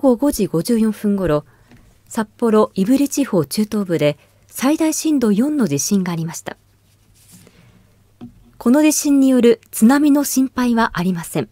午後5時54分ごろ、札幌胆振地方中東部で最大震度4の地震がありました。この地震による津波の心配はありません。